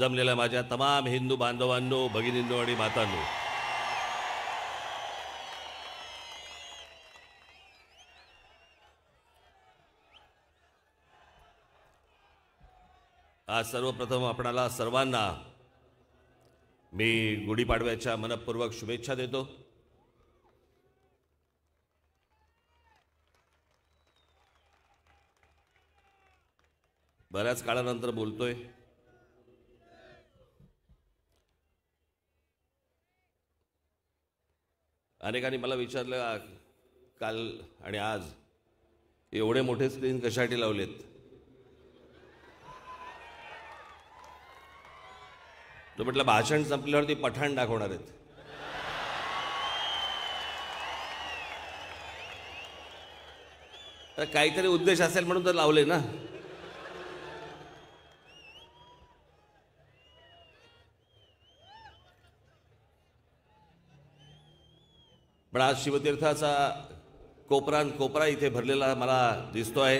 जमलेल्या माझ्या तमाम हिंदू बांधवांनो भगिनींनो आणि मातांनो आज सर्वप्रथम आपणाला सर्वांना मी गुढीपाडव्याच्या मनपूर्वक शुभेच्छा देतो बऱ्याच काळानंतर बोलतोय अनेकांनी मला विचारलं काल आणि आज एवढे मोठे स्क्रीन कशासाठी लावलेत तो म्हटलं भाषण संपल्यावर संपल्यावरती पठाण दाखवणार आहेत काहीतरी उद्देश असेल म्हणून तर लावले ना पण आज शिवतीर्थाचा कोपरान कोपरा इथे भरलेला मला दिसतो आहे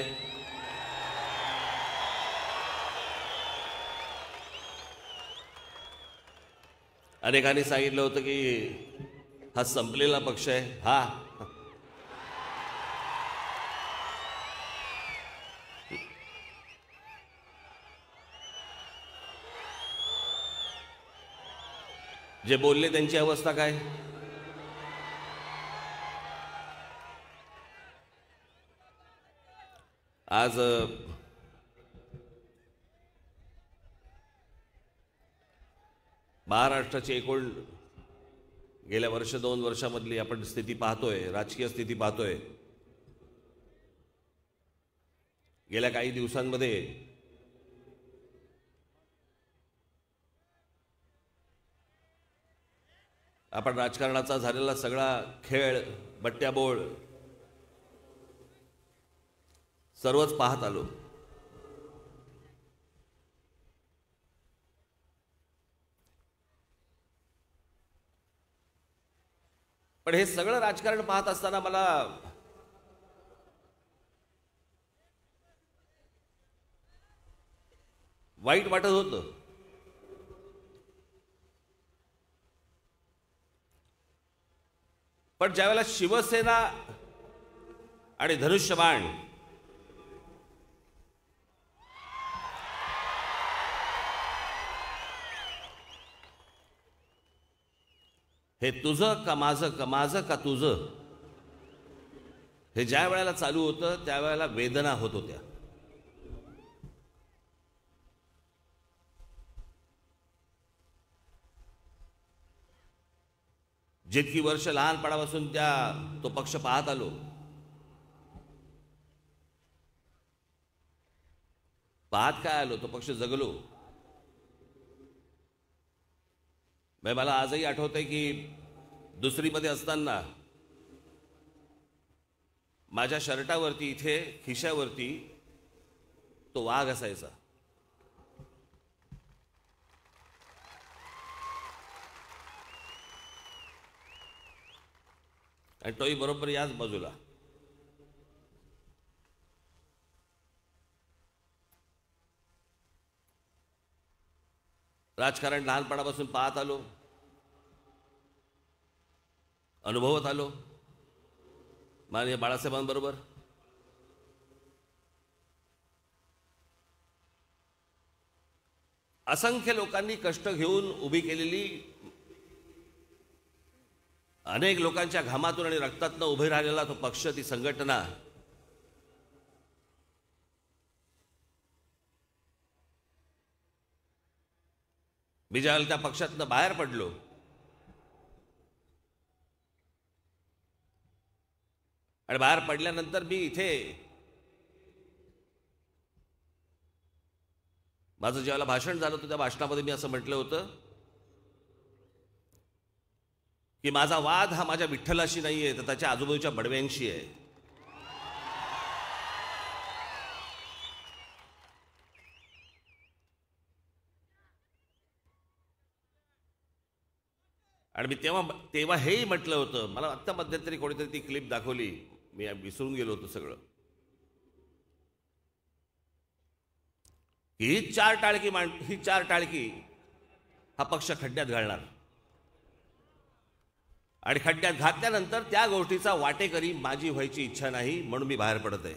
अनेकांनी सांगितलं होतं की हा संपलेला पक्ष आहे हा जे बोलले त्यांची अवस्था काय आज महाराष्ट्राची एकूण गेल्या वर्ष दोन वर्षामधली आपण स्थिती पाहतोय राजकीय स्थिती पाहतोय गेल्या काही दिवसांमध्ये आपण राजकारणाचा झालेला सगळा खेळ बट्ट्याबोळ सर्वच पाहत आलो पण हे सगळं राजकारण पाहत असताना मला वाईट वाटत होतं पण ज्यावेळेला शिवसेना आणि धनुष्यबाण हे तुझं का माझं का माझं का तुझं हे ज्या वेळेला चालू होतं त्यावेळेला वेदना होत होत्या जितकी वर्ष लहानपणापासून त्या तो पक्ष पाहत आलो पाहत काय आलो तो पक्ष जगलो मग मला आजही आठवतंय की दुसरीमध्ये असताना माझ्या शर्टावरती इथे खिशावरती तो वाघ असायचा आणि तोही बरोबर याच बाजूला राजकारण लहानपणापासून पाहत आलो अनुभवत आलो माननीय बाळासाहेबांबरोबर असंख्य लोकांनी कष्ट घेऊन उभी केलेली अनेक लोकांच्या घामातून आणि रक्तातनं उभे राहिलेला तो पक्ष ती संघटना मी ज्यावेळेला त्या पक्षातनं बाहेर पडलो आणि बाहेर पडल्यानंतर मी इथे माझं जेव्हा भाषण झालं होतं त्या भाषणामध्ये मी असं म्हटलं होतं की माझा वाद हा माझ्या विठ्ठलाशी नाही आहे तर त्याच्या आजूबाजूच्या बडव्यांशी आहे आणि मी तेव्हा तेव्हा हेही म्हटलं होतं मला आत्ता मध्यंतरी कोणीतरी ती क्लिप दाखवली मी विसरून गेलो होतो सगळं ही चार टाळकी मांड ही चार टाळकी हा पक्ष खड्ड्यात घालणार आणि खड्ड्यात घातल्यानंतर त्या गोष्टीचा वाटेकरी माझी व्हायची इच्छा नाही म्हणून मी बाहेर पडत आहे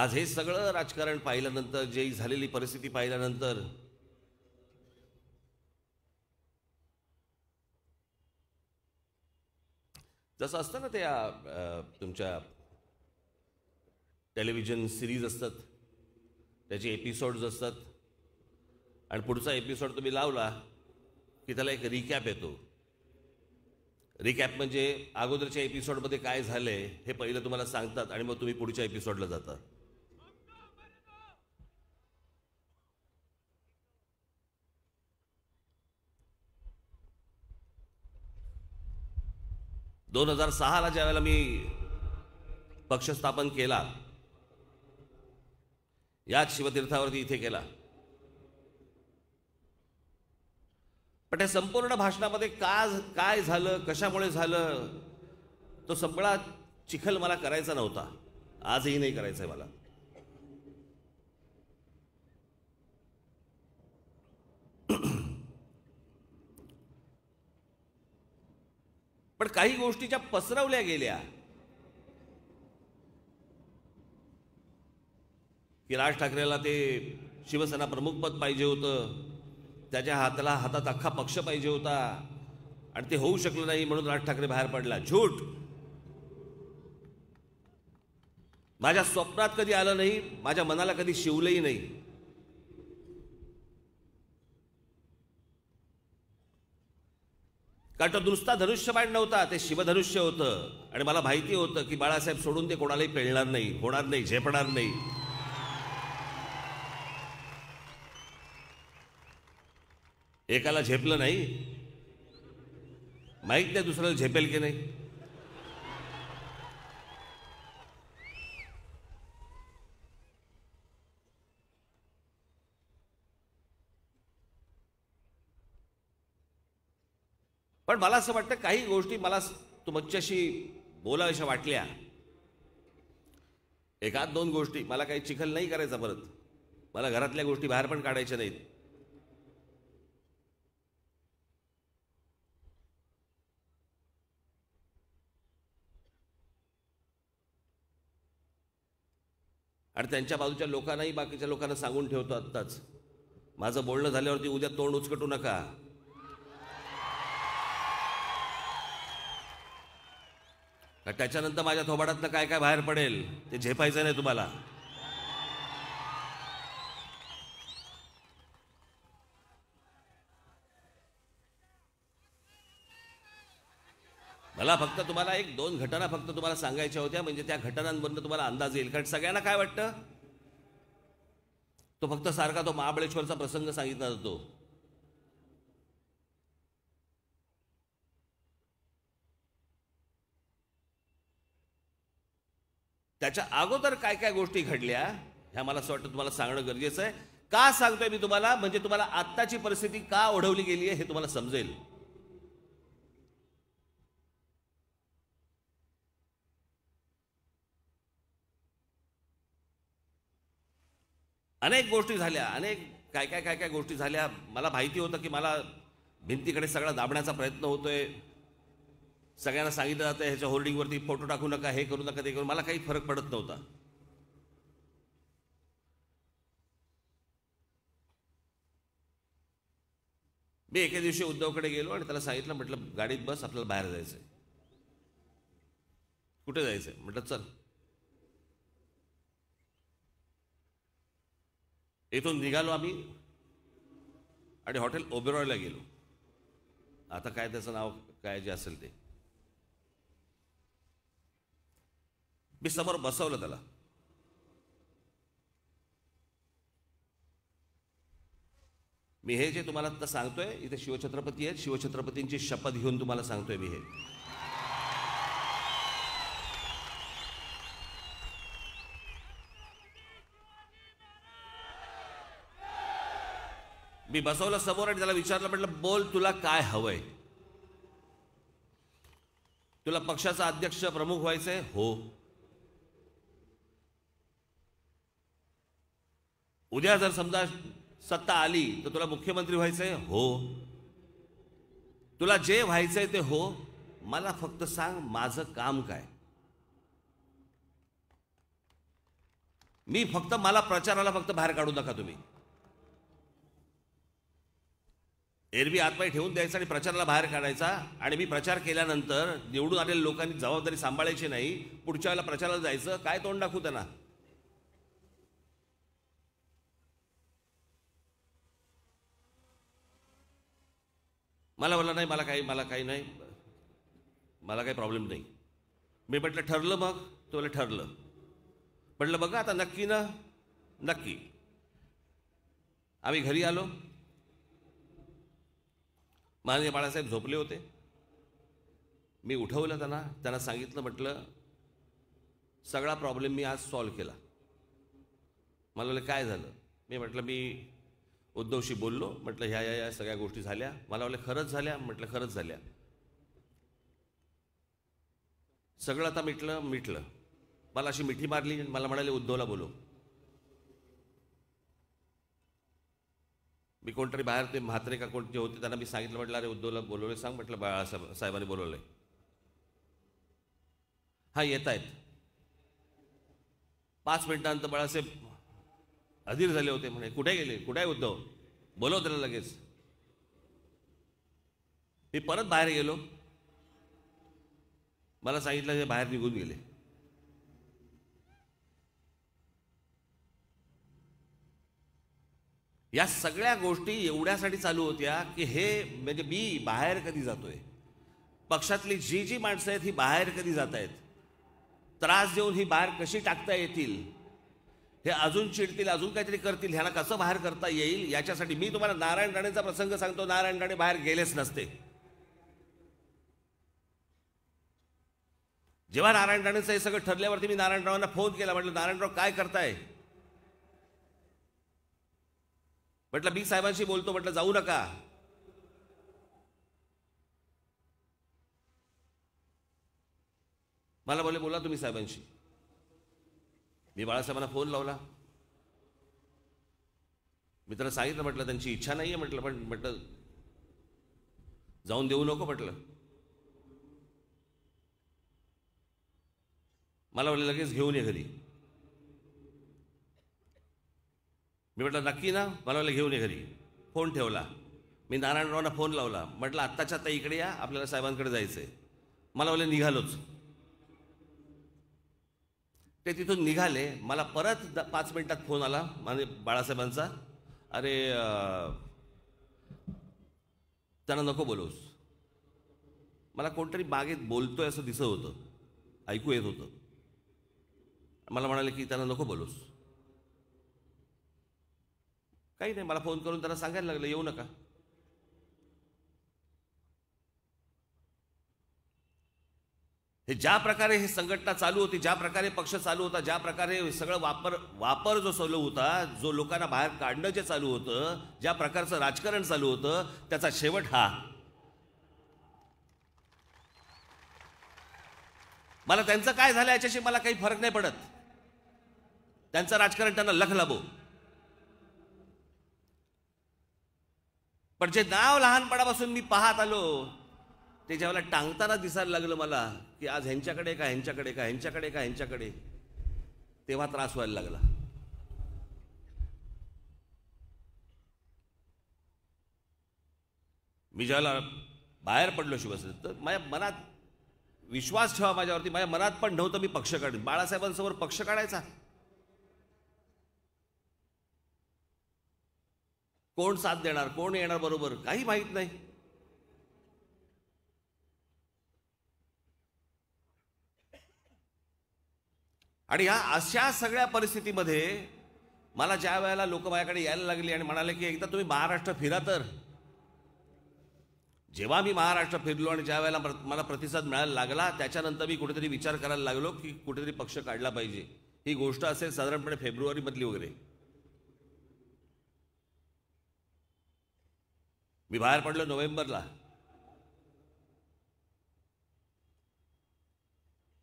आज हे सगळं राजकारण पाहिल्यानंतर जे झालेली परिस्थिती पाहिल्यानंतर जसं असतं ना त्या तुमच्या टेलिव्हिजन सिरीज असतात त्याचे एपिसोड्स असतात आणि पुढचा एपिसोड तुम्ही लावला की त्याला एक रिकॅप येतो रिकॅप म्हणजे अगोदरच्या एपिसोडमध्ये काय झालंय हे पहिलं तुम्हाला सांगतात आणि मग तुम्ही पुढच्या एपिसोडला जाता दोन हजार सहाला ज्या वेळेला मी पक्ष स्थापन केला याच शिवतीर्थावरती इथे केला पण त्या संपूर्ण भाषणामध्ये का काय झालं कशामुळे झालं तो सगळा चिखल मला करायचा नव्हता आजही नाही करायचं आहे मला पण काही गोष्टी ज्या पसरवल्या गेल्या की राज ठाकरेला ते शिवसेना प्रमुख पद पाहिजे होतं त्याच्या हाताला हातात अख्खा पक्ष पाहिजे होता आणि ते होऊ शकलं नाही म्हणून राज ठाकरे बाहेर पडला झूट माझ्या स्वप्नात कधी आलं नाही माझ्या मनाला कधी शिवलंही नाही कारण तो नुसता बाण नव्हता ते शिवधनुष्य होतं आणि मला माहिती होतं की बाळासाहेब सोडून ते कोणालाही पेळणार नाही होणार नाही झेपणार नाही एकाला झेपलं नाही माहीत नाही दुसऱ्याला झेपेल की नाही पण मला असं वाटतं काही गोष्टी मला तुमच्याशी बोलाव्याशा वाटल्या एखाद दोन गोष्टी मला काही चिखल नाही करायचा परत मला घरातल्या गोष्टी बाहेर पण काढायच्या नाहीत आणि त्यांच्या बाजूच्या लोकांनाही बाकीच्या लोकांना सांगून ठेवतो आत्ताच माझं बोलणं झाल्यावरती उद्या तोंड उचकटू नका त्याच्यानंतर माझ्या थोबाडातलं काय काय बाहेर पडेल ते झेपायचं नाही तुम्हाला मला फक्त तुम्हाला एक दोन घटना फक्त तुम्हाला सांगायच्या होत्या म्हणजे त्या घटनांबद्दल तुम्हाला अंदाज येईल कारण सगळ्यांना काय वाटतं तो फक्त सारखा तो महाबळेश्वरचा प्रसंग सांगितला जातो त्याच्या अगोदर काय काय गोष्टी घडल्या ह्या मला असं वाटतं तुम्हाला सांगणं गरजेचं आहे का सांगतोय मी तुम्हाला म्हणजे तुम्हाला आत्ताची परिस्थिती का ओढवली गेली आहे हे तुम्हाला समजेल अनेक गोष्टी झाल्या अनेक काय काय काय काय गोष्टी झाल्या मला माहिती होतं की मला भिंतीकडे सगळा दाबण्याचा प्रयत्न होतोय सगळ्यांना सांगितलं जातं ह्याच्या होर्डिंगवरती फोटो टाकू नका हे करू नका ते करू मला काही फरक पडत नव्हता मी एके दिवशी उद्धवकडे गेलो आणि त्याला सांगितलं म्हटलं गाडीत बस आपल्याला बाहेर जायचं कुठे जायचं म्हटलं चल इथून निघालो आम्ही आणि हॉटेल ओबेरॉयला गेलो आता काय त्याचं नाव काय जे असेल ते मी समोर बसवलं त्याला मी हे जे तुम्हाला आता सांगतोय इथे शिवछत्रपती आहेत शिवछत्रपतींची शपथ घेऊन तुम्हाला सांगतोय मी हे मी बसवलं समोर आणि त्याला विचारलं म्हटलं बोल तुला काय हवंय तुला पक्षाचा अध्यक्ष प्रमुख व्हायचंय हो उद्या जर समजा सत्ता आली तर तुला मुख्यमंत्री व्हायचंय हो तुला जे व्हायचंय ते हो मला फक्त सांग माझं काम काय मी फक्त मला प्रचाराला फक्त बाहेर काढू नका तुम्ही एरवी आतमध्ये ठेवून द्यायचा आणि प्रचाराला बाहेर काढायचा आणि मी प्रचार केल्यानंतर निवडून आलेल्या लोकांनी जबाबदारी सांभाळायची नाही पुढच्या वेळेला प्रचाराला जायचं काय तोंड दाखवू त्यांना मला म्हणलं नाही मला काही मला काही नाही मला काही प्रॉब्लेम नाही मी म्हटलं ठरलं मग तो म्हटलं ठरलं म्हटलं बघा आता नक्की ना नक्की आम्ही घरी आलो माननीय बाळासाहेब झोपले होते मी उठवलं त्यांना त्यांना सांगितलं म्हटलं सगळा प्रॉब्लेम मी आज सॉल्व केला मला काय झालं मी म्हटलं मी उद्धवशी बोललो म्हटलं ह्या या या सगळ्या गोष्टी झाल्या मला वाटलं खरंच झाल्या म्हटलं खरंच झाल्या सगळं आता मिटलं मिटलं मला अशी मिठी मारली मला म्हणाले उद्धवला बोलो मी कोणतरी बाहेर ते म्हात्रे का कोणते होते त्यांना मी सांगितलं म्हटलं अरे उद्धवला बोलवले सांग म्हटलं बाळासाहेब साहेबांनी बोलवलंय हा येत आहेत पाच मिनिटानंतर बाळासाहेब अधीर झाले होते म्हणे कुठे गेले कुठे उद्धव बोलव त्याला लगेच मी परत बाहेर गेलो मला सांगितलं ते बाहेर निघून गेले या सगळ्या गोष्टी एवढ्यासाठी चालू होत्या की हे म्हणजे मी बाहेर कधी जातोय पक्षातली जी जी माणसं आहेत ही बाहेर कधी जात आहेत त्रास देऊन ही बाहेर कशी टाकता येतील हे अजून चिडतील अजून काहीतरी करतील ह्याला कसं बाहेर करता येईल याच्यासाठी मी तुम्हाला नारायण राणेचा प्रसंग सांगतो नारायण राणे बाहेर गेलेच नसते जेव्हा नारायण राणेचं हे सगळं ठरल्यावरती मी रावांना फोन केला म्हटलं नारायणराव काय करताय म्हटलं मी साहेबांशी बोलतो म्हटलं जाऊ नका मला बोले बोला तुम्ही साहेबांशी मी बाळासाहेबांना फोन लावला मी त्याला सांगितलं म्हटलं त्यांची इच्छा नाही आहे म्हटलं पण म्हटलं जाऊन देऊ नको म्हटलं मला म्हटलं लगेच घेऊन ये घरी मी म्हटलं नक्की ना मला म्हटलं घेऊन ये घरी फोन ठेवला मी नारायणरावांना फोन लावला म्हटलं आत्ताच्या आत्ता इकडे या आपल्याला साहेबांकडे जायचं आहे मला म्हटलं निघालोच ते तिथून निघाले मला परत द पाच मिनिटात फोन आला माझे बाळासाहेबांचा अरे त्यांना नको बोलवूस मला कोणतरी बागेत बोलतोय असं दिसत होतं ऐकू येत होतं मला म्हणाले की त्यांना नको बोलूस काही नाही मला फोन करून त्यांना सांगायला लागलं येऊ नका हे ज्या प्रकारे हे संघटना चालू होती ज्या प्रकारे पक्ष चालू होता ज्या प्रकारे सगळं वापर वापर जो चालू होता जो लोकांना बाहेर काढणं जे चालू होतं ज्या प्रकारचं राजकारण चालू होतं त्याचा शेवट हा मला त्यांचं काय झालं याच्याशी मला काही फरक नाही पडत त्यांचं राजकारण त्यांना लख लाभो पण जे नाव लहानपणापासून मी पाहत आलो ते ज्यावेळेला टांगताना दिसायला लागलं मला की आज ह्यांच्याकडे का ह्यांच्याकडे का ह्यांच्याकडे का ह्यांच्याकडे तेव्हा त्रास व्हायला लागला मी ज्याला बाहेर पडलो शिवसेनेत तर माझ्या मनात विश्वास ठेवा माझ्यावरती माझ्या मनात पण नव्हतं मी पक्ष काढ बाळासाहेबांसमोर पक्ष काढायचा कोण साथ देणार कोण येणार बरोबर काही माहीत नाही आणि ह्या अशा सगळ्या परिस्थितीमध्ये मला ज्या वेळेला लोक माझ्याकडे यायला लागली आणि म्हणाले की एकदा तुम्ही महाराष्ट्र फिरा तर जेव्हा मी महाराष्ट्र फिरलो आणि ज्या वेळेला मला प्रतिसाद मिळायला लागला त्याच्यानंतर मी कुठेतरी विचार करायला लागलो की कुठेतरी पक्ष काढला पाहिजे ही गोष्ट असेल साधारणपणे फेब्रुवारीमधली वगैरे मी बाहेर पडलो नोव्हेंबरला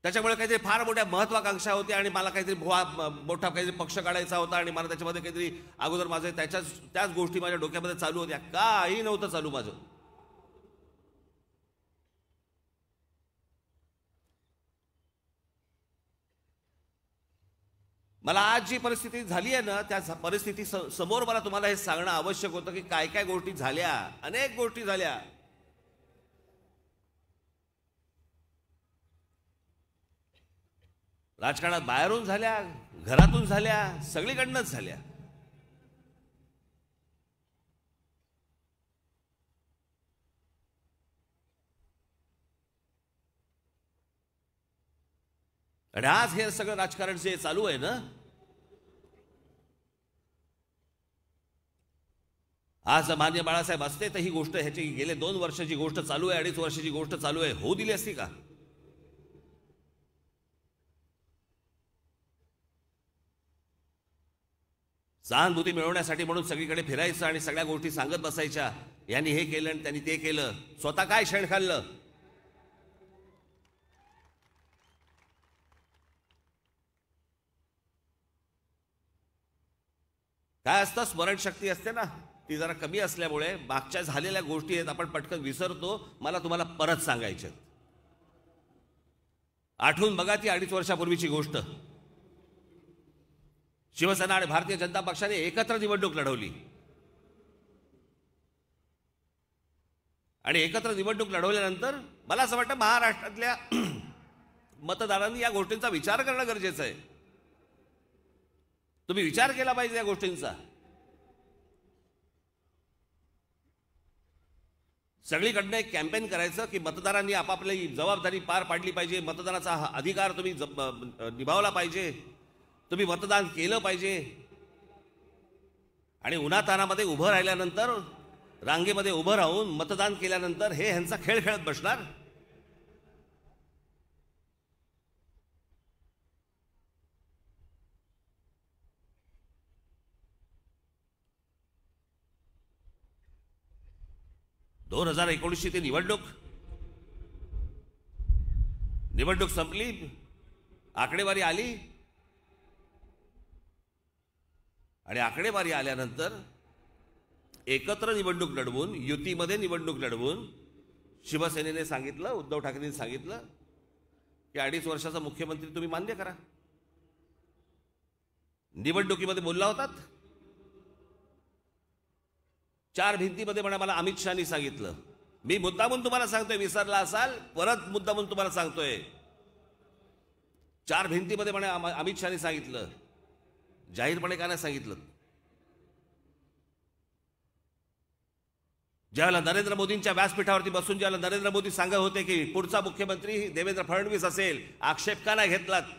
त्याच्यामुळे काहीतरी फार मोठ्या महत्त्वाकांक्षा होत्या आणि मला काहीतरी भुवा मोठा काहीतरी पक्ष काढायचा होता आणि मला त्याच्यामध्ये काहीतरी अगोदर माझं त्याच्याच त्याच गोष्टी माझ्या डोक्यामध्ये चालू होत्या काही नव्हतं चालू माझं मला आज जी परिस्थिती झाली आहे ना त्या परिस्थिती समोर मला तुम्हाला हे सांगणं आवश्यक होतं की काय काय गोष्टी झाल्या अनेक गोष्टी झाल्या राजकारणात बाहेरून झाल्या घरातून झाल्या सगळीकडनंच झाल्या आणि आज हे सगळं राजकारण जे चालू आहे ना आज मान्य बाळासाहेब असते तर ही गोष्ट ह्याची गेले दोन वर्षाची गोष्ट चालू आहे अडीच वर्षाची गोष्ट चालू आहे होऊ दिली असती का सहानुभूती मिळवण्यासाठी म्हणून सगळीकडे फिरायचं आणि सगळ्या गोष्टी सांगत बसायच्या यांनी हे केलं आणि त्यांनी ते केलं स्वतः काय क्षण खाल्लं काय असतं स्मरणशक्ती असते ना ती जरा कमी असल्यामुळे मागच्या झालेल्या गोष्टी आहेत आपण पटकन विसरतो मला तुम्हाला परत सांगायचं आठवून बघा ती अडीच वर्षापूर्वीची गोष्ट शिवसेना आणि भारतीय जनता पक्षाने एकत्र निवडणूक लढवली आणि एकत्र निवडणूक लढवल्यानंतर मला असं वाटतं महाराष्ट्रातल्या मतदारांनी या गोष्टींचा विचार करणं गरजेचं आहे तुम्ही विचार केला पाहिजे या गोष्टींचा सगळीकडनं एक कॅम्पेन करायचं की मतदारांनी आपापली जबाबदारी पार पाडली पाहिजे मतदानाचा अधिकार तुम्ही निभावला पाहिजे तुम्ही मतदान केलं पाहिजे आणि उन्हातानामध्ये उभं राहिल्यानंतर रांगेमध्ये उभं राहून मतदान केल्यानंतर हे ह्यांचा खेळ खेळत बसणार दोन हजार एकोणीसशे ती निवडणूक निवडणूक संपली आकडेवारी आली आणि आकडेवारी आल्यानंतर एकत्र निवडणूक लढवून युतीमध्ये निवडणूक लढवून शिवसेनेने सांगितलं उद्धव ठाकरेंनी सांगितलं की अडीच वर्षाचा मुख्यमंत्री तुम्ही मान्य करा निवडणुकीमध्ये बोलला होतात चार भिंतीमध्ये म्हणा मला अमित शहानी सांगितलं मी मुद्दामून तुम्हाला सांगतोय विसरला असाल परत मुद्दामून तुम्हाला सांगतोय चार भिंतीमध्ये म्हणा अमित शहानी सांगितलं जाहीरपणे का नाही सांगितलं ज्यावेळेला नरेंद्र मोदींच्या व्यासपीठावरती बसून ज्यावेळेला नरेंद्र मोदी सांगत होते की पुढचा मुख्यमंत्री देवेंद्र फडणवीस असेल आक्षेप का नाही घेतलात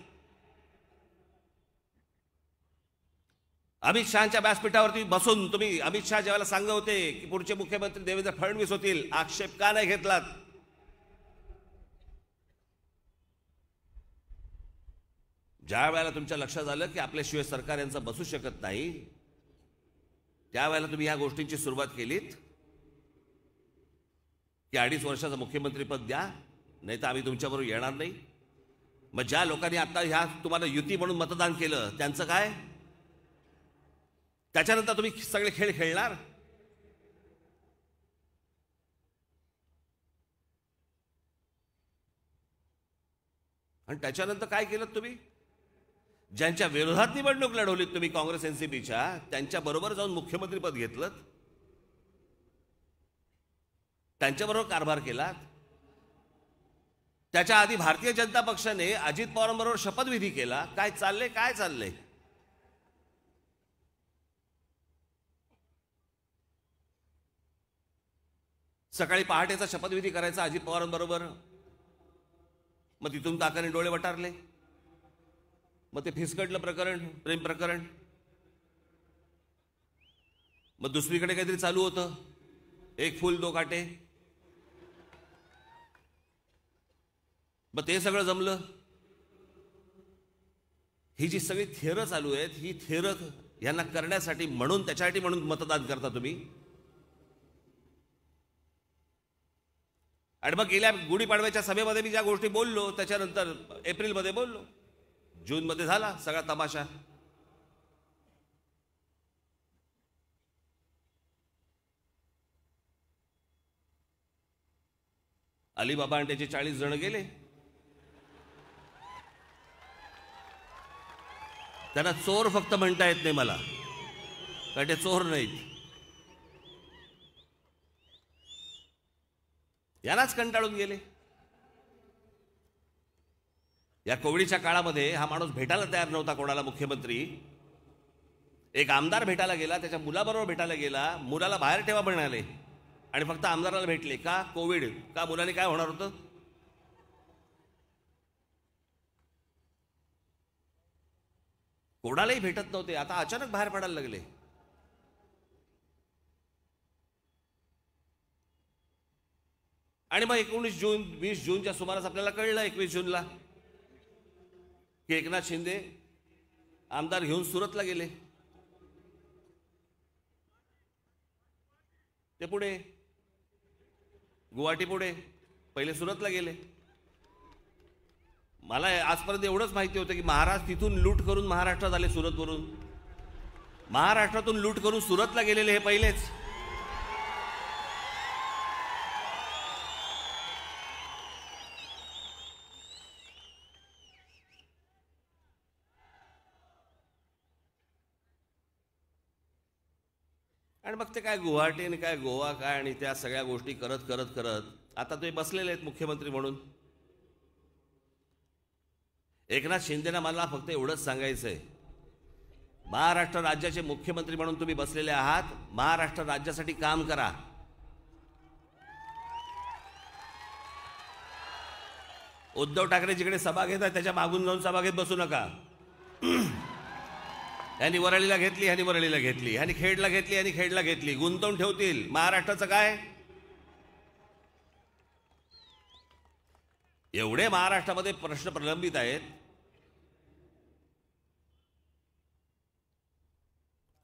अमित शहाच्या व्यासपीठावरती बसून तुम्ही अमित शहा ज्यावेळेला सांगत होते की पुढचे मुख्यमंत्री देवेंद्र फडणवीस होतील आक्षेप का नाही घेतलात ज्या वेळेला तुमच्या लक्षात आलं की आपल्याशिवाय सरकार यांचं बसू शकत नाही त्यावेळेला तुम्ही ह्या गोष्टींची सुरुवात केलीत की अडीच वर्षाचं मुख्यमंत्रीपद द्या नाही तर आम्ही तुमच्याबरोबर येणार नाही मग ज्या लोकांनी आता ह्या तुम्हाला युती म्हणून मतदान केलं त्यांचं काय त्याच्यानंतर तुम्ही सगळे खेळ खेळणार आणि त्याच्यानंतर काय केलं तुम्ही ज्यांच्या विरोधात निवडणूक लढवलीत तुम्ही काँग्रेस एनसीपीच्या त्यांच्याबरोबर जाऊन मुख्यमंत्रीपद घेतलं त्यांच्याबरोबर कारभार केलात त्याच्या आधी भारतीय जनता पक्षाने अजित पवारांबरोबर शपथविधी केला काय चाललंय काय चाललंय सकाळी पहाटेचा शपथविधी करायचा अजित पवारांबरोबर मग तिथून ताकाने डोळे वटारले मग ते फिसकटलं प्रकरण प्रेम प्रकरण मग दुसरीकडे काहीतरी चालू होतं एक फुल दो काटे मग ते सगळं जमलं ही जी सगळी थेरं चालू आहेत ही थेर यांना करण्यासाठी म्हणून त्याच्यासाठी म्हणून मतदान करता तुम्ही आणि मग गेल्या गुढीपाडव्याच्या सभेमध्ये मी ज्या गोष्टी बोललो त्याच्यानंतर एप्रिलमध्ये बोललो जून मध्ये झाला सगळा तमाशा अलीबाबा आणि त्याचे चाळीस जण गेले त्यांना चोर फक्त म्हणता येत नाही मला कारण ते चोर नाहीत यालाच कंटाळून गेले या कोविडच्या काळामध्ये हा माणूस भेटायला तयार नव्हता कोणाला मुख्यमंत्री एक आमदार भेटायला गेला त्याच्या मुलाबरोबर भेटायला गेला मुलाला बाहेर ठेवा म्हणाले आणि फक्त आमदाराला भेटले का कोविड का मुलाने काय होणार होतं कोणालाही भेटत नव्हते आता अचानक बाहेर पडायला लागले आणि मग एकोणीस जून वीस जूनच्या सुमारास आपल्याला कळलं एकवीस जूनला की एकनाथ शिंदे आमदार घेऊन सुरतला गेले ते पुढे गुवाहाटी पुढे पहिले सुरतला गेले मला आजपर्यंत एवढंच माहिती होतं की महाराज तिथून लूट करून महाराष्ट्रात आले सुरतवरून महाराष्ट्रातून लूट करून सुरतला गेलेले हे पहिलेच आणि मग ते काय गुवाहाटी आणि काय गोवा काय आणि त्या सगळ्या गोष्टी करत करत करत आता ते बसलेले आहेत मुख्यमंत्री म्हणून एकनाथ शिंदेना मला फक्त एवढंच सांगायचंय महाराष्ट्र राज्याचे मुख्यमंत्री म्हणून तुम्ही बसलेले आहात महाराष्ट्र राज्यासाठी काम करा उद्धव ठाकरे जिकडे सभा घेत आहेत त्याच्या मागून जाऊन सभा घेत बसू नका यांनी वरळीला घेतली आणि वरळीला घेतली आणि खेडला घेतली आणि खेडला घेतली गुंतवून ठेवतील महाराष्ट्राचं काय एवढे महाराष्ट्रामध्ये प्रश्न प्रलंबित आहेत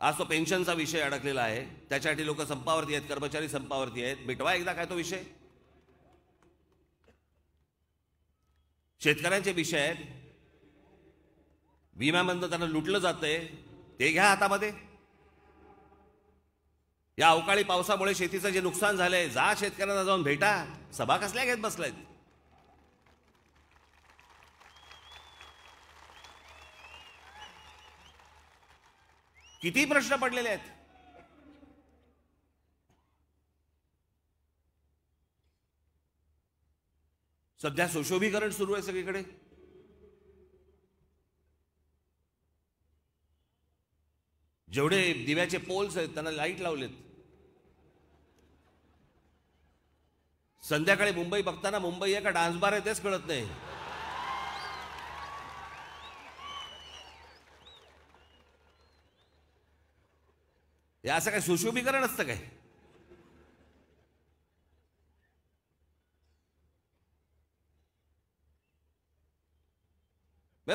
आज तो पेन्शनचा विषय अडकलेला आहे त्याच्यासाठी लोक संपावरती आहेत कर्मचारी संपावरती आहेत मिटवा एकदा काय तो विषय शेतकऱ्यांचे विषय आहेत विम्यामधनं त्यांना लुटलं जातंय ते घ्या हातामध्ये या अवकाळी पावसामुळे शेतीचं जे नुकसान झालंय जा शेतकऱ्यांना जाऊन भेटा सभा कसल्या घेत बसलाय किती प्रश्न पडलेले आहेत सध्या सुशोभीकरण सुरू आहे सगळीकडे जेवढे दिव्याचे पोल्स आहेत त्यांना लाईट लावलेत संध्याकाळी मुंबई बघताना मुंबई आहे का डान्स बार आहे तेच कळत नाही या असं काही सुशोभीकरण असतं काय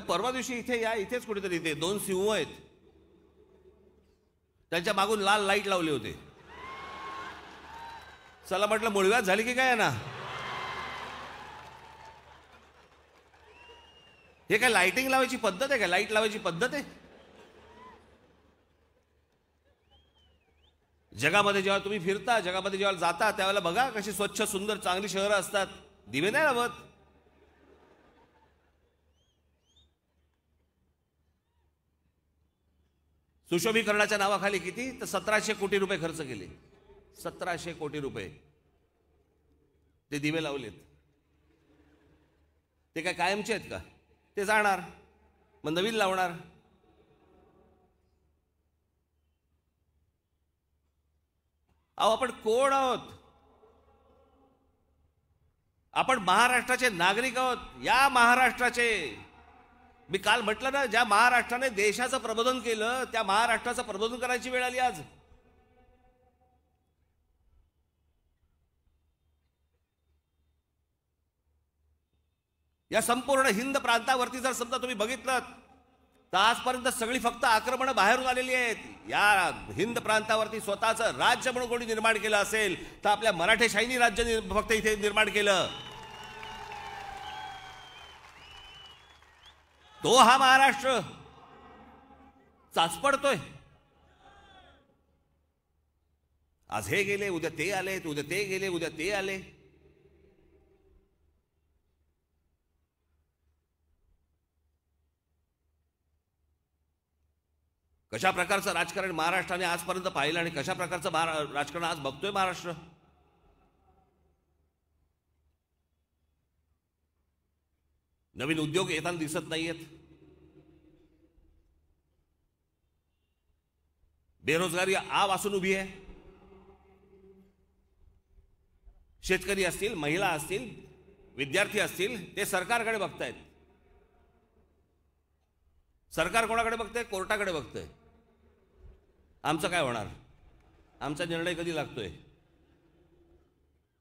परवा दिवशी इथे या इथेच कुठेतरी इथे दोन सिंह e आहेत त्यांच्या मागून लाल लाईट लावले होते चला म्हटलं मुळव्यात झाली की काय ना हे काय लाइटिंग लावायची पद्धत आहे काय लाईट लावायची पद्धत आहे जगामध्ये जेव्हा तुम्ही फिरता जगामध्ये जेव्हा जाता त्यावेळेला बघा कशी स्वच्छ सुंदर चांगली शहरं असतात दिवे नाही लावत सुशोभीकरणाच्या नावाखाली किती तर सतराशे कोटी रुपये खर्च केले सतराशे कोटी रुपये ते दिवे लावलेत ते काय कायमचे आहेत का ते जाणार मग नवीन लावणार अहो आपण कोण आहोत आपण महाराष्ट्राचे नागरिक आहोत या महाराष्ट्राचे मी काल म्हटलं ना ज्या महाराष्ट्राने देशाचं प्रबोधन केलं त्या महाराष्ट्राचं प्रबोधन करायची वेळ आली आज या संपूर्ण हिंद प्रांतावरती जर समजा तुम्ही बघितलं तर आजपर्यंत सगळी फक्त आक्रमणं बाहेरून आलेली आहेत या हिंद प्रांतावरती स्वतःचं राज्य म्हणून कोणी निर्माण केलं असेल तर आपल्या मराठेशाहीनी राज्य फक्त इथे निर्माण केलं तो हा महाराष्ट्र चाचपडतोय आज हे गेले उद्या ते आले उद्या ते गेले उद्या ते आले कशा प्रकारचं राजकारण महाराष्ट्राने आजपर्यंत पाहिलं आणि कशा प्रकारचं राजकारण आज बघतोय महाराष्ट्र नवीन उद्योग येताना दिसत नाहीयेत बेरोजगारी आवासून उभी आहे शेतकरी असतील महिला असतील विद्यार्थी असतील ते सरकारकडे बघतायत सरकार कोणाकडे बघतंय कोर्टाकडे बघतंय आमचं काय होणार आमचा निर्णय कधी लागतोय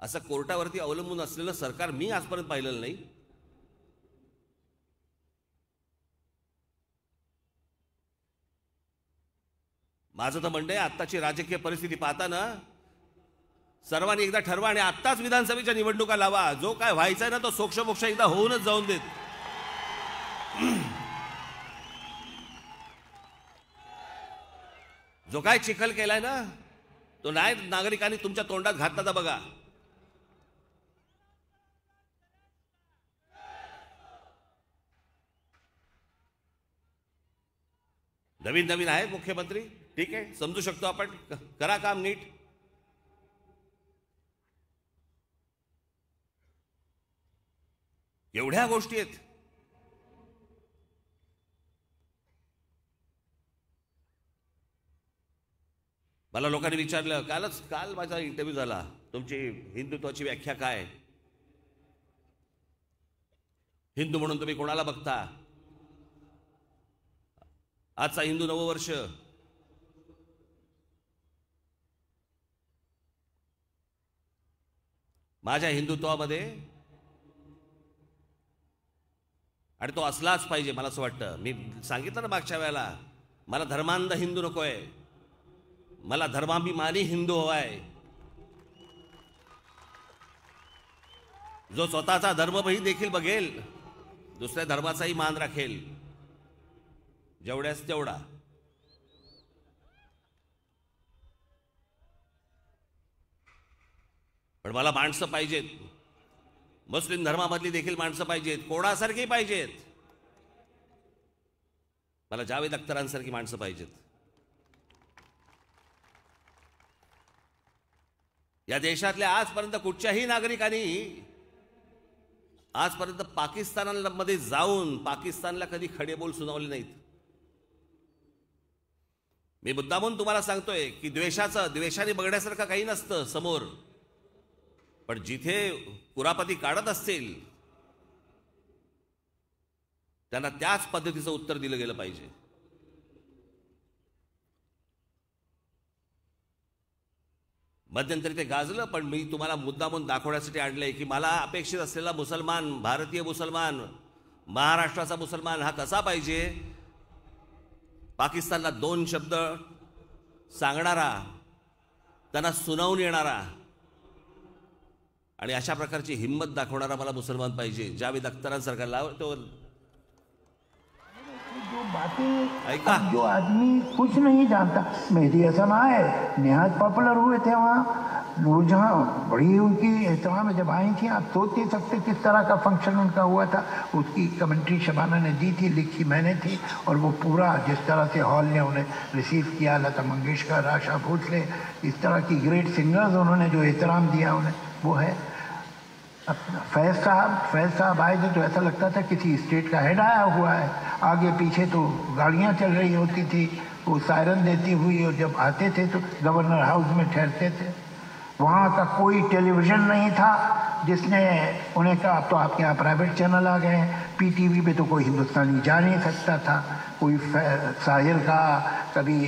असं कोर्टावरती अवलंबून असलेलं सरकार मी आजपर्यंत पाहिलेलं नाही माझं तर म्हणणं आहे आत्ताची राजकीय परिस्थिती पाहता ना सर्वांनी एकदा ठरवा आणि आत्ताच विधानसभेच्या निवडणुका लावा जो काय व्हायचा आहे ना तो सोक्षमोक्ष एकदा होऊनच जाऊन देत जो काय चिखल केलाय ना तो नाही नागरिकांनी तुमच्या तोंडात घातला तर बघा नवीन नवीन आहेत मुख्यमंत्री ठीक आहे समजू शकतो आपण करा काम नीट एवढ्या गोष्टी आहेत मला लोकांनी विचारलं कालच काल माझा इंटरव्ह्यू झाला तुमची हिंदुत्वाची व्याख्या काय हिंदू म्हणून तुम्ही कोणाला बघता आजचा हिंदू नववर्ष माझ्या हिंदुत्वामध्ये आणि तो असलाच पाहिजे मला असं वाटतं मी सांगितलं ना मागच्या वेळेला मला धर्मांध हिंदू नको आहे मला धर्माभिमानी हिंदू हवा आहे जो स्वतःचा धर्मही देखील बघेल दुसऱ्या धर्माचाही मान राखेल जेवढ्यास तेवढा पण मला माणसं पाहिजेत मुस्लिम धर्मामधली देखील माणसं पाहिजेत कोणासारखी पाहिजेत मला जावेद अख्तरांसारखी माणसं पाहिजेत या देशातल्या आजपर्यंत कुठच्याही नागरिकांनी आजपर्यंत पाकिस्तानामध्ये जाऊन पाकिस्तानला कधी खडे बोल सुनावले नाहीत मी मुद्दामून तुम्हाला सांगतोय की द्वेषाचं द्वेषाने बघण्यासारखं काही नसतं समोर पण जिथे कुरापती काढत असतील त्यांना त्याच पद्धतीचं उत्तर दिलं गेलं पाहिजे मध्यंतरी ते गाजलं पण मी तुम्हाला मुद्दा म्हणून दाखवण्यासाठी आणलंय की मला अपेक्षित असलेला मुसलमान भारतीय मुसलमान महाराष्ट्राचा मुसलमान हा कसा पाहिजे पाकिस्तानला दोन शब्द सांगणारा त्यांना सुनावून येणारा आणि अशा प्रकारची हिंमत दाखवणारा मला मुसलमान पाहिजे जावेद अख्तरांसारखा लाव तो जो जो आदमी कुछ नहीं जानता मेहदी हसन आए नेहाज पॉपुलर हुए थे वहाँ जहाँ बड़ी उनकी एहतराम जब आई थी आप सोच नहीं सकते किस तरह का फंक्शन उनका हुआ था उसकी कमेंट्री शबाना ने दी थी लिखी मैंने थी और वो पूरा जिस तरह से हॉल ने उन्हें रिसीव किया लता मंगेशकर आशा भोसले इस तरह की ग्रेट सिंगर्स उन्होंने जो एहतराम दिया उन्हें वो है फैज साहब फैज साहब आए थे तो ऐसा लगता था किसी स्टेट का हेड आया हुआ है आगे पीछे तो गाड़ियाँ चल रही होती थी वो सायरन देती हुई और जब आते थे तो गवर्नर हाउस में ठहरते थे वहाँ का कोई टेलीविज़न नहीं था जिसने उन्हें कहा अब तो आपके यहाँ प्राइवेट चैनल आ गए हैं पीटीवी पे तो कोई हिंदुस्तानी जा नहीं सकता था कोई साहिर का कभी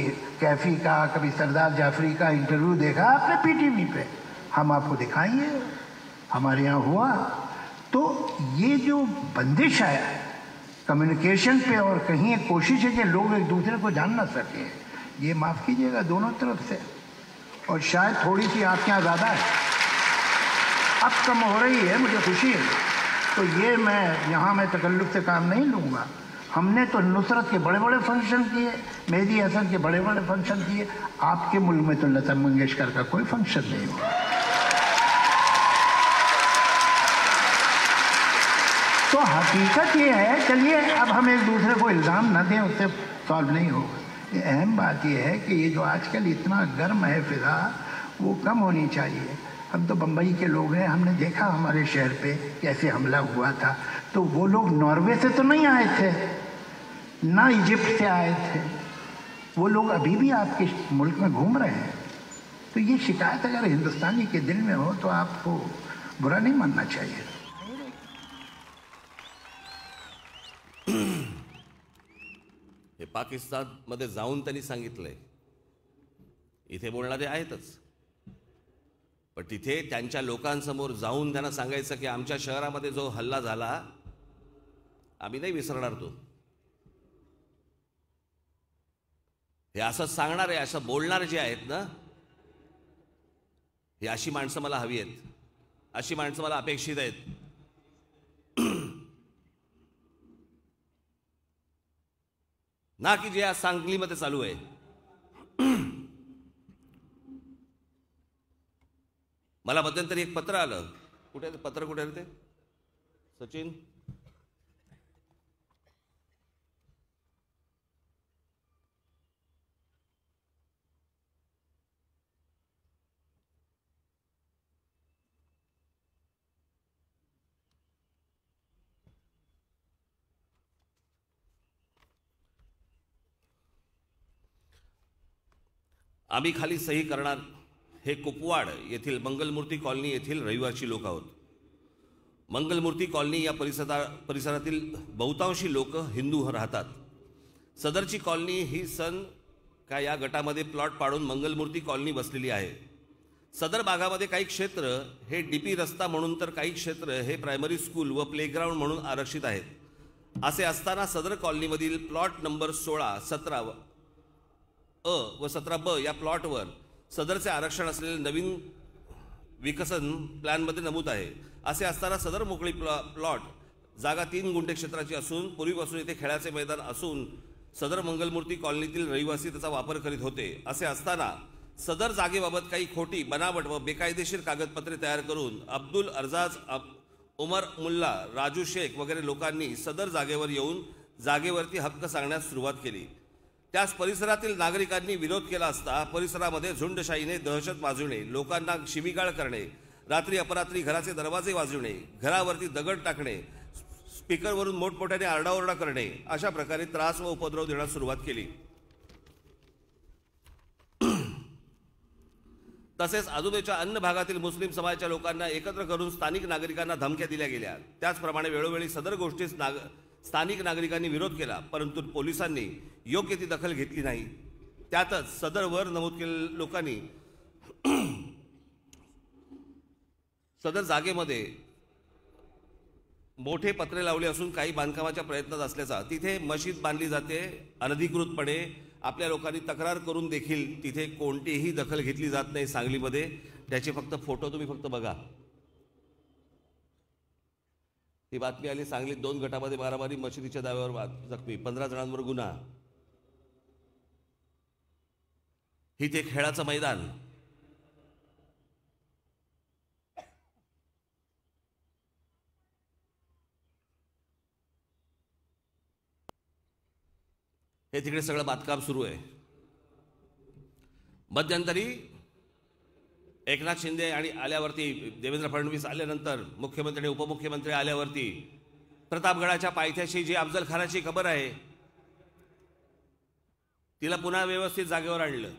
कैफ़ी का कभी सरदार जाफरी का इंटरव्यू देखा आपने पीटीवी पर हम आपको दिखाएंगे हमारे यहाँ हुआ तो ये जो बंदिश है कम्युनिकेशन पे और कहीं कोशिश है कि लोग एक दूसरे को जान ना सकें ये माफ़ कीजिएगा दोनों तरफ से और शायद थोड़ी सी आपके यहाँ ज़्यादा है अब कम हो रही है मुझे खुशी है तो ये मैं यहाँ मैं तकल्लुफ़ से काम नहीं लूँगा हमने तो नुसरत के बड़े बड़े फंक्शन किए मेहदी हसन के बड़े बड़े फंक्शन किए आपके मुल्क में तो लता मंगेशकर का कोई फंक्शन नहीं हुआ तो हकीकत ये है चलिए अब हम एक दूसरे को इल्ज़ाम ना दें उससे सॉल्व नहीं होगा ये अहम बात यह है कि ये जो आजकल इतना गर्म है फिजा वो कम होनी चाहिए हम तो बम्बई के लोग हैं हमने देखा हमारे शहर पे कैसे हमला हुआ था तो वो लोग नॉर्वे से तो नहीं आए थे ना इजिप्ट से आए थे वो लोग अभी भी आपके मुल्क में घूम रहे हैं तो ये शिकायत अगर हिंदुस्तानी के दिल में हो तो आपको बुरा नहीं मानना चाहिए पाकिस्तानमध्ये जाऊन त्यांनी सांगितलंय इथे बोलणारे आहेतच पण तिथे त्यांच्या लोकांसमोर जाऊन त्यांना सांगायचं की आमच्या शहरामध्ये जो हल्ला झाला आम्ही नाही विसरणार तो हे असं सांगणार आहे असं बोलणार जे आहेत ना हे अशी माणसं मला हवी आहेत अशी माणसं मला अपेक्षित आहेत ना की जे आज सांगलीमध्ये चालू आहे मला मध्यंतरी एक पत्र आलं कुठे पत्र कुठे ते सचिन आम्ही खाली सही करणार हे कुपवाड येथील मंगलमूर्ती कॉलनी येथील रविवारची लोक आहोत मंगलमूर्ती कॉलनी या परिसरा परिसरातील बहुतांशी लोक हिंदू राहतात सदरची कॉलनी ही सन का या गटामध्ये प्लॉट पाडून मंगलमूर्ती कॉलनी बसलेली आहे सदर भागामध्ये काही क्षेत्र हे डी पी रस्ता म्हणून तर काही क्षेत्र हे प्रायमरी स्कूल व प्लेग्राऊंड म्हणून आरक्षित आहेत असे असताना सदर कॉलनीमधील प्लॉट नंबर सोळा सतरा अ व सतरा ब या प्लॉटवर सदरचे आरक्षण असलेले नवीन विकसन प्लॅनमध्ये नमूद आहे असे असताना सदर मोकळी प्लॉ प्लॉट जागा तीन गुंठे क्षेत्राची असून पूर्वीपासून येथे खेळाचे मैदान असून सदर मंगलमूर्ती कॉलनीतील रहिवासी त्याचा वापर करीत होते असे असताना सदर जागेबाबत काही खोटी बनावट व बेकायदेशीर कागदपत्रे तयार करून अब्दुल अर्जाज अब उमर मुल्ला राजू शेख वगैरे लोकांनी सदर जागेवर येऊन जागेवरती हक्क सांगण्यास सुरुवात केली त्याच परिसरातील नागरिकांनी विरोध केला असता परिसरामध्ये झुंडशाहीने दहशत माजविणे लोकांना शिवीगाळ करणे रात्री अपरात्री घराचे दरवाजे वाजविणे घरावरती दगड टाकणे स्पीकरवरून मोठमोठ्याने आरडाओरडा करणे अशा प्रकारे त्रास व उपद्रव देण्यास सुरुवात केली तसेच आजूबाजूच्या अन्य भागातील मुस्लिम समाजाच्या लोकांना एकत्र करून स्थानिक नागरिकांना धमक्या दिल्या गेल्या त्याचप्रमाणे वेळोवेळी सदर गोष्टीस नाग स्थानिक नागरिकांनी विरोध केला परंतु पोलिसांनी योग्य ती दखल घेतली नाही त्यातच सदरवर नमूद केलेल्या लोकांनी सदर जागेमध्ये मोठे पत्रे लावले असून काही बांधकामाच्या प्रयत्नात असल्याचा तिथे मशीद बांधली जाते अनधिकृतपणे आपल्या लोकांनी तक्रार करून देखील तिथे कोणतीही दखल घेतली जात नाही सांगलीमध्ये त्याचे फक्त फोटो तुम्ही फक्त बघा ही बातमी आली सांगली दोन गटामध्ये मारामारी मशिदीच्या दाव्यावर जखमी पंधरा जणांवर गुन्हा ही ते खेळाचं मैदान हे तिकडे सगळं बांधकाम सुरू आहे मध्यंतरी एकनाथ शिंदे आणि आल्यावरती देवेंद्र फडणवीस आल्यानंतर मुख्यमंत्री आणि उपमुख्यमंत्री आल्यावरती प्रतापगडाच्या पायथ्याशी जी अफजल खानाची खबर आहे तिला पुन्हा व्यवस्थित जागेवर आणलं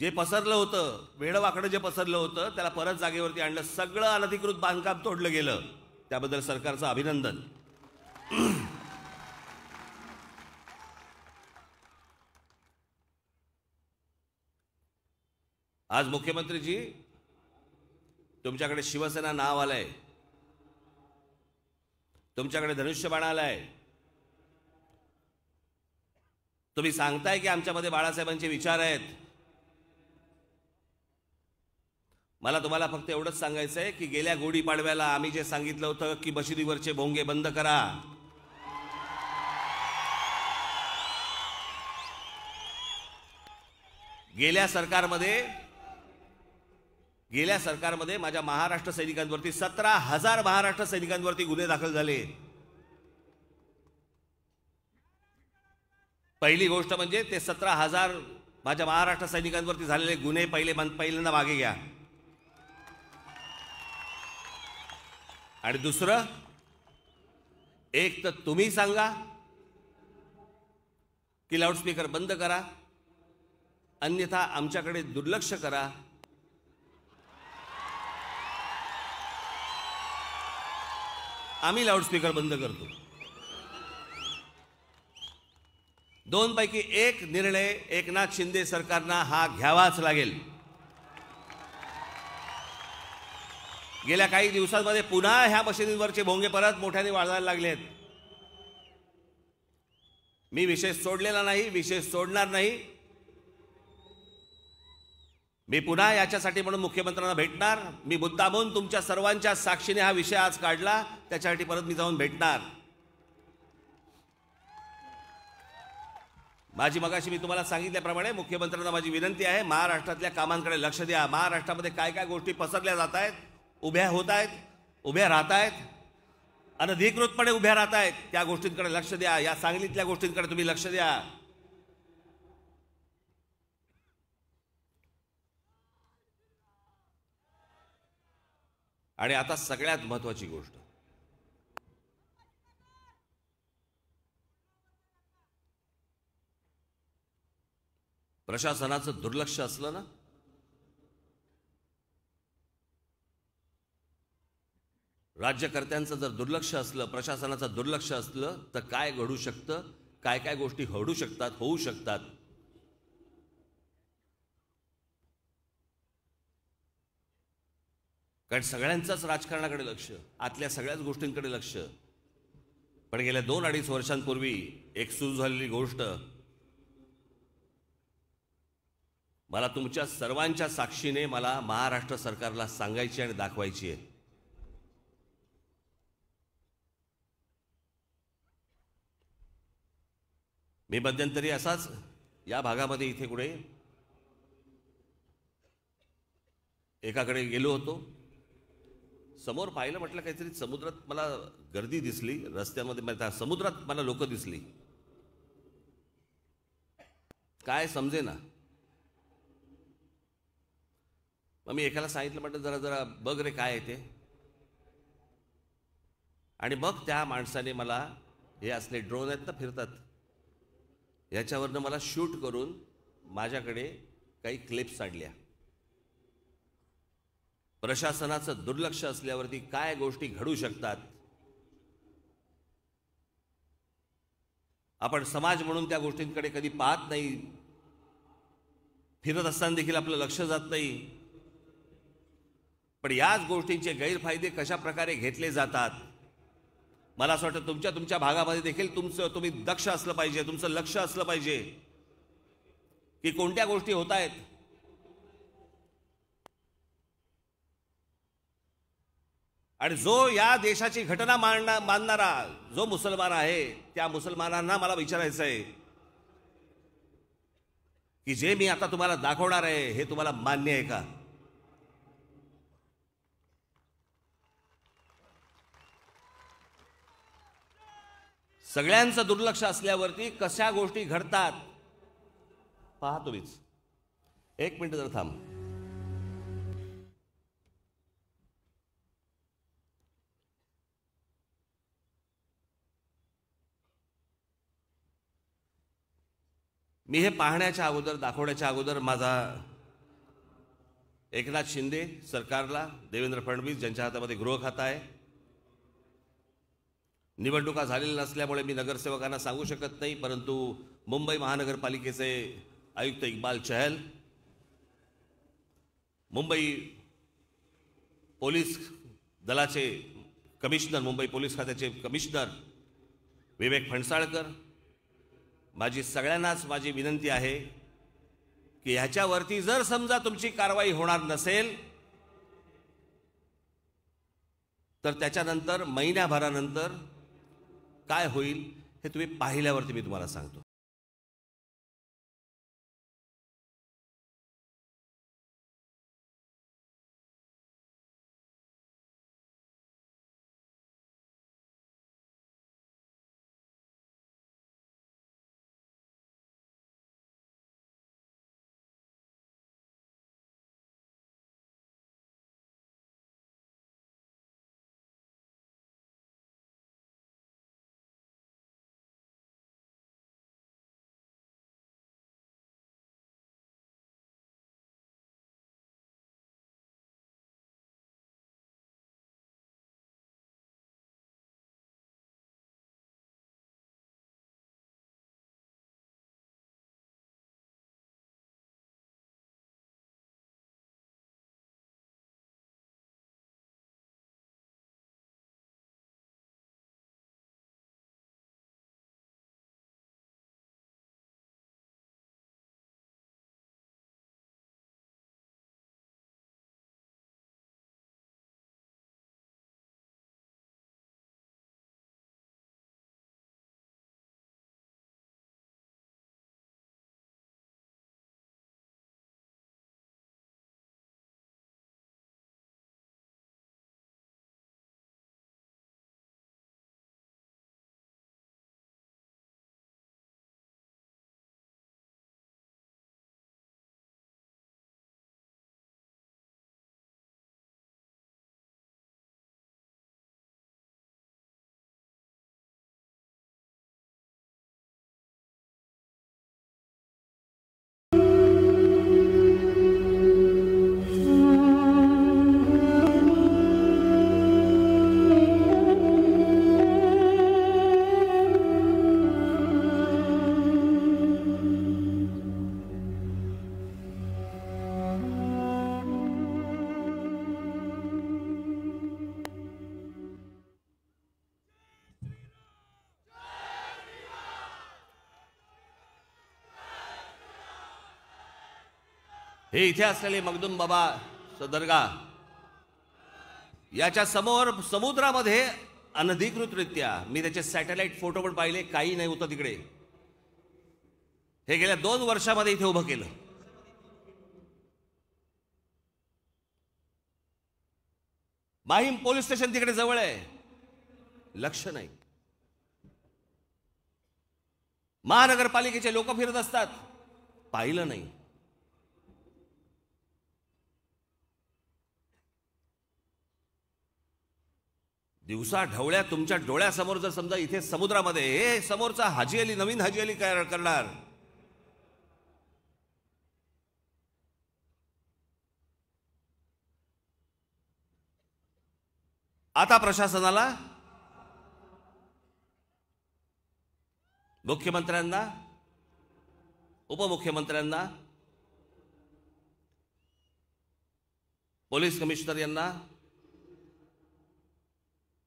जे पसरलं होतं वेळवाकडं जे पसरलं होतं त्याला परत जागेवरती आणलं सगळं अनधिकृत बांधकाम तोडलं गेलं त्याबद्दल सरकारचं अभिनंदन आज मुख्यमंत्रीजी तुमच्याकडे शिवसेना नाव आलंय तुमच्याकडे धनुष्यबाण आलाय तुम्ही सांगताय की आमच्यामध्ये बाळासाहेबांचे विचार आहेत मला तुम्हाला फक्त एवढंच सांगायचं आहे की गेल्या पाडव्याला आम्ही जे सांगितलं होतं की मशिदीवरचे भोंगे बंद करा गेल्या सरकारमध्ये गेल्या सरकारमध्ये माझ्या महाराष्ट्र सैनिकांवरती सतरा हजार महाराष्ट्र सैनिकांवरती गुन्हे दाखल झाले पहिली गोष्ट म्हणजे ते सतरा हजार माझ्या महाराष्ट्र सैनिकांवरती झालेले गुन्हे पहिले पहिल्यांदा मागे घ्या आणि दुसरं एक तर तुम्ही सांगा की लाऊडस्पीकर बंद करा अन्यथा आमच्याकडे दुर्लक्ष करा आम्ही लाऊडस्पीकर बंद करतो दोन पैकी एक निर्णय एकनाथ शिंदे सरकारना हा घ्यावाच लागेल गेल्या काही दिवसांमध्ये पुन्हा ह्या मशिदींवरचे भोंगे परत मोठ्याने वाढायला लागलेत मी विशेष सोडलेला नाही विशेष सोडणार नाही मी पुन्हा याच्यासाठी म्हणून मुख्यमंत्र्यांना भेटणार मी मुद्दामून तुमच्या सर्वांच्या साक्षीने हा विषय आज काढला त्याच्यासाठी परत मी जाऊन भेटणार माझी मगाशी मी तुम्हाला सांगितल्याप्रमाणे मुख्यमंत्र्यांना माझी विनंती आहे महाराष्ट्रातल्या कामांकडे लक्ष द्या महाराष्ट्रामध्ये काय काय गोष्टी पसरल्या जात आहेत उभ्या होत आहेत उभ्या राहत आहेत अनधिकृतपणे उभ्या राहत आहेत त्या गोष्टींकडे लक्ष द्या या सांगलीतल्या गोष्टींकडे तुम्ही लक्ष द्या आणि आता सगळ्यात महत्वाची गोष्ट प्रशासनाचं दुर्लक्ष असलं ना राज्यकर्त्यांचं जर दुर्लक्ष असलं प्रशासनाचं दुर्लक्ष असलं तर काय घडू शकतं काय काय गोष्टी घडू शकतात होऊ शकतात कारण सगळ्यांचंच राजकारणाकडे लक्ष आतल्या सगळ्याच गोष्टींकडे लक्ष पण गेल्या दोन अडीच वर्षांपूर्वी एक सुरू झालेली गोष्ट मला तुमच्या सर्वांच्या साक्षीने मला महाराष्ट्र सरकारला सांगायची आणि दाखवायची आहे मी मध्यंतरी असाच या भागामध्ये इथे कुठे एकाकडे गेलो होतो समोर पाहिलं म्हटलं काहीतरी समुद्रात मला गर्दी दिसली रस्त्यामध्ये त्या समुद्रात मला लोक दिसली काय समजे ना मग मी एकाला सांगितलं म्हटलं जरा जरा बघ रे काय आहे ते आणि मग त्या माणसाने मला हे असले ड्रोन आहेत ना फिरतात याच्यावरनं मला शूट करून माझ्याकडे काही क्लिप्स आणल्या प्रशासनाचं दुर्लक्ष असल्यावरती काय गोष्टी घडू शकतात आपण समाज म्हणून त्या गोष्टींकडे कधी पाहत नाही फिरत असताना देखील आपलं लक्ष जात नाही पण याच गोष्टींचे गैरफायदे कशा प्रकारे घेतले जातात मला असं वाटतं तुमच्या तुमच्या भागामध्ये देखील तुमचं तुम्ही दक्ष असलं पाहिजे तुमचं लक्ष असलं पाहिजे की कोणत्या गोष्टी होत आहेत आणि जो या देशाची घटना मांडणार मानणारा जो मुसलमान आहे त्या मुसलमानांना मला विचारायचं आहे की जे मी आता तुम्हाला दाखवणार आहे हे तुम्हाला मान्य आहे का सगळ्यांचं दुर्लक्ष असल्यावरती कशा गोष्टी घडतात पहा तुम्हीच एक मिनिट जर थांब मी हे पाहण्याच्या अगोदर दाखवण्याच्या अगोदर माझा एकनाथ शिंदे सरकारला देवेंद्र फडणवीस ज्यांच्या हातामध्ये गृह खाता आहे निवडणुका झालेल्या नसल्यामुळे मी नगरसेवकांना सांगू शकत नाही परंतु मुंबई महानगरपालिकेचे आयुक्त इक्बाल चहल मुंबई पोलीस दलाचे कमिशनर मुंबई पोलीस खात्याचे कमिशनर विवेक फणसाळकर माझी सगळ्यांनाच माझी विनंती आहे की ह्याच्यावरती जर समजा तुमची कारवाई होणार नसेल तर त्याच्यानंतर महिन्याभरानंतर काय होईल हे तुम्ही पाहिल्यावरती मी तुम्हाला सांगतो हे इथे असलेले मगदुम बाबा सदरगा याच्या समोर समुद्रामध्ये अनधिकृतरित्या मी त्याचे सॅटेलाइट फोटो पण पाहिले काही नाही होतं तिकडे हे गेल्या दोन वर्षामध्ये इथे उभं केलं माहीम पोलीस स्टेशन तिकडे जवळ आहे लक्ष नाही महानगरपालिकेचे लोक फिरत असतात पाहिलं नाही दिवसा ढवळ्या तुमच्या डोळ्यासमोर जर समजा इथे समुद्रामध्ये हे समोरचा हाजी अली नवीन हाजी अली काय करणार आता प्रशासनाला मुख्यमंत्र्यांना उपमुख्यमंत्र्यांना पोलीस कमिशनर यांना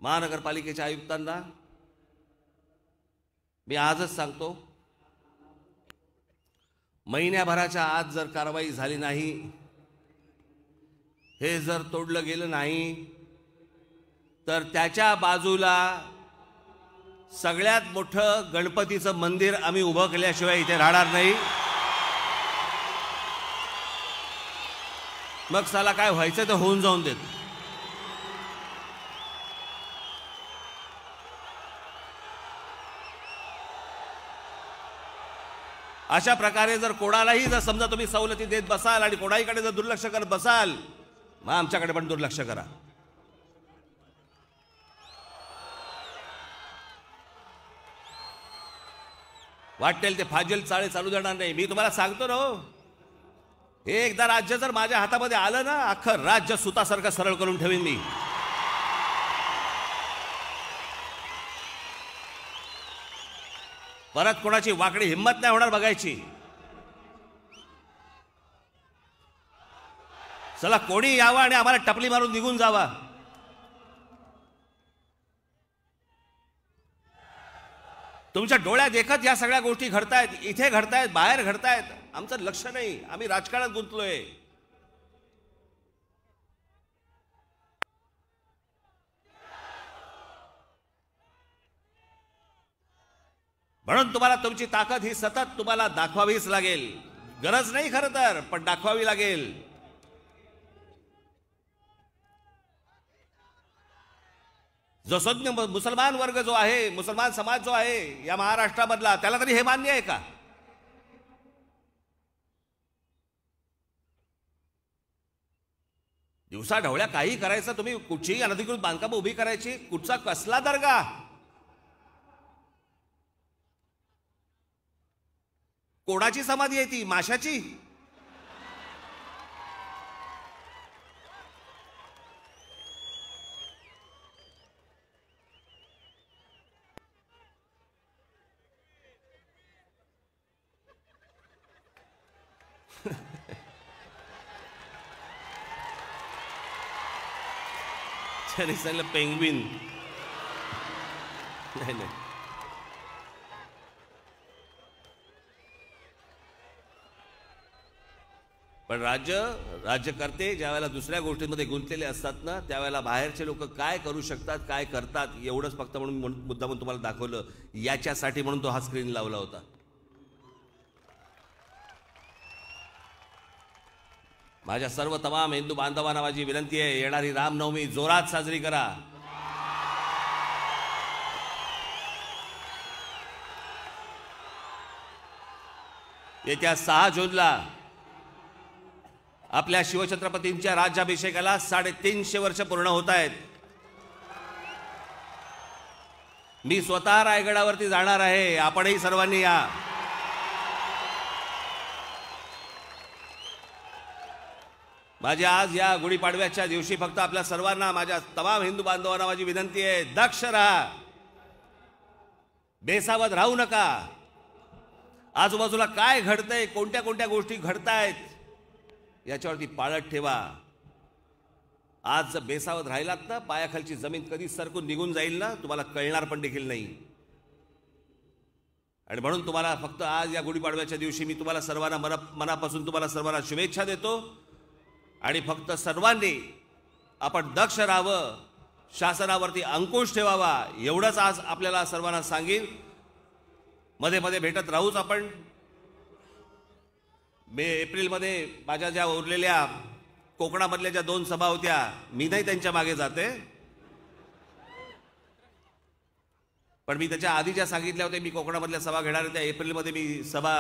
महानगरपालिकेच्या आयुक्तांना मी आजच सांगतो महिन्याभराच्या आज जर कारवाई झाली नाही हे जर तोडलं गेलं नाही तर त्याच्या बाजूला सगळ्यात मोठं गणपतीचं मंदिर आम्ही उभं केल्याशिवाय इथे राहणार नाही मग साला काय व्हायचं ते होऊन जाऊन देतो अशा प्रकारे जर कोणालाही जर समजा तुम्ही सवलती देत बसाल आणि कोणाहीकडे जर दुर्लक्ष करत बसाल मग आमच्याकडे पण दुर्लक्ष करा वाटेल ते फाजेल चाळे चालू जाणार नाही मी तुम्हाला सांगतो ना हो. एकदा राज्य जर माझ्या हातामध्ये आलं ना अख्खं राज्य सुतासारखं सरळ करून ठेवेन मी परत कोणाची वाकडी हिंमत नाही होणार बघायची चला कोणी यावं आणि आम्हाला टपली मारून निघून जावा तुमच्या डोळ्यात देखत या सगळ्या गोष्टी घडतायत इथे घडतायत बाहेर घडतायत आमचं लक्ष नाही आम्ही राजकारणात गुंतलोय म्हणून तुम्हाला तुमची ताकद ही सतत तुम्हाला दाखवावीच लागेल गरज नाही खरं तर पण दाखवावी लागेल जो सज्ञ मुसलमान वर्ग जो आहे मुसलमान समाज जो आहे या महाराष्ट्रामधला त्याला तरी हे मान्य आहे का दिवसा ढवळ्या काही करायचं तुम्ही कुठचीही अनधिकृत बांधकाम उभी करायची कुठचा कसला दर्गा कोणाची समाधी आहे ती माशाची पेंगवीन नाही नाही पण राज्य राज्यकर्ते ज्यावेळेला दुसऱ्या गोष्टींमध्ये गुंतलेले असतात ना त्यावेळेला बाहेरचे लोक काय करू शकतात काय करतात एवढंच फक्त म्हणून मुद्दा म्हणून तुम्हाला दाखवलं याच्यासाठी म्हणून तो हा स्क्रीन लावला होता माझ्या सर्व तमाम हिंदू बांधवांना माझी विनंती आहे येणारी रामनवमी जोरात साजरी करा येत्या सहा जूनला आपल्या शिवछत्रपतींच्या राज्याभिषेकाला साडेतीनशे वर्ष पूर्ण होत आहेत मी स्वतः रायगडावरती जाणार आहे आपणही सर्वांनी या माझ्या आज या गुढीपाडव्याच्या दिवशी फक्त आपल्या सर्वांना माझ्या तमाम हिंदू बांधवांना माझी विनंती आहे दक्ष राहा बेसावत राहू नका आजूबाजूला काय घडतंय कोणत्या कोणत्या गोष्टी घडतायत याच्यावरती पाळत ठेवा आज जर बेसावत राहिलात ना पायाखालची जमीन कधी सरकून निघून जाईल ना तुम्हाला कळणार पण देखील नाही आणि म्हणून तुम्हाला फक्त आज या गुढीपाडव्याच्या दिवशी मी तुम्हाला सर्वांना मना मनापासून तुम्हाला सर्वांना शुभेच्छा देतो आणि फक्त सर्वांनी आपण दक्ष राहावं शासनावरती अंकुश ठेवावा एवढंच आज आपल्याला सर्वांना सांगेन मध्ये मध्ये भेटत राहूच आपण मे एप्रिलमध्ये माझ्या ज्या उरलेल्या कोकणामधल्या ज्या दोन सभा होत्या मी नाही त्यांच्या मागे जाते पण मी त्याच्या आधी ज्या सांगितल्या होत्या मी कोकणामधल्या सभा घेणार त्या एप्रिलमध्ये मी सभा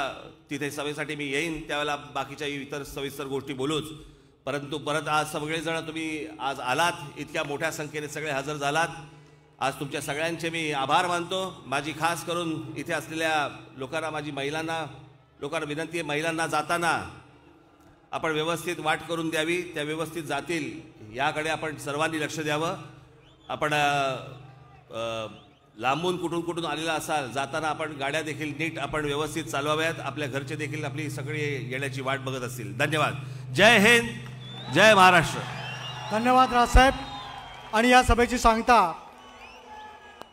तिथे सभेसाठी मी येईन त्यावेळेला बाकीच्या इतर सविस्तर गोष्टी बोलूच परंतु परत आज सगळेजण तुम्ही आज आलात इतक्या मोठ्या संख्येने सगळे हजर झालात आज तुमच्या सगळ्यांचे मी आभार मानतो माझी खास करून इथे असलेल्या लोकांना माझी महिलांना लोकांना विनंती आहे महिलांना जाताना आपण व्यवस्थित वाट करून द्यावी त्या व्यवस्थित जातील याकडे आपण सर्वांनी लक्ष द्यावं आपण लांबून कुठून कुठून आलेला असाल जाताना आपण गाड्या देखील नीट आपण व्यवस्थित चालवाव्यात आपल्या घरचे देखील आपली सगळी येण्याची वाट बघत असतील धन्यवाद जय हिंद जय महाराष्ट्र धन्यवाद राजसाहेब आणि या सभेची सांगता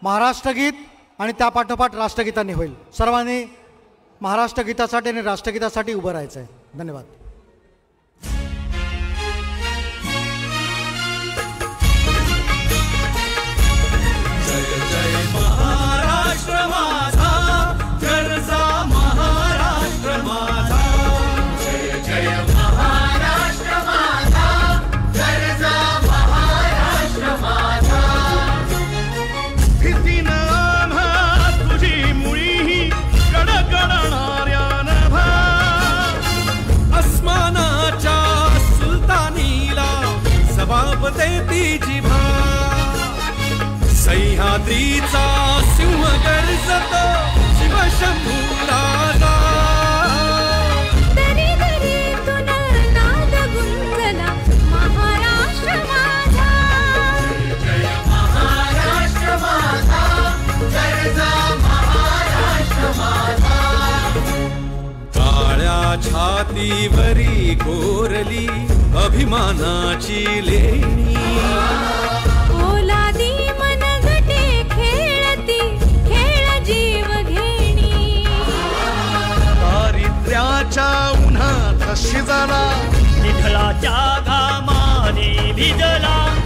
महाराष्ट्रगीत आणि त्यापाठोपाठ राष्ट्रगीतांनी होईल सर्वांनी महाराष्ट्र गीतासाठी आणि राष्ट्रगीतासाठी उभं राहायचं आहे धन्यवाद रात्रीचा सिंह गर्जत शिव शंभू राजा दरी दरी तुन नाद गुंजला महाराष्ट्र माझा जय महाराष्ट्र माझा जयचा महाराष्ट्र माझा छाती छातीवरी कोरली अभिमानाची लेणी शिवाना निधला जागा माने भिजला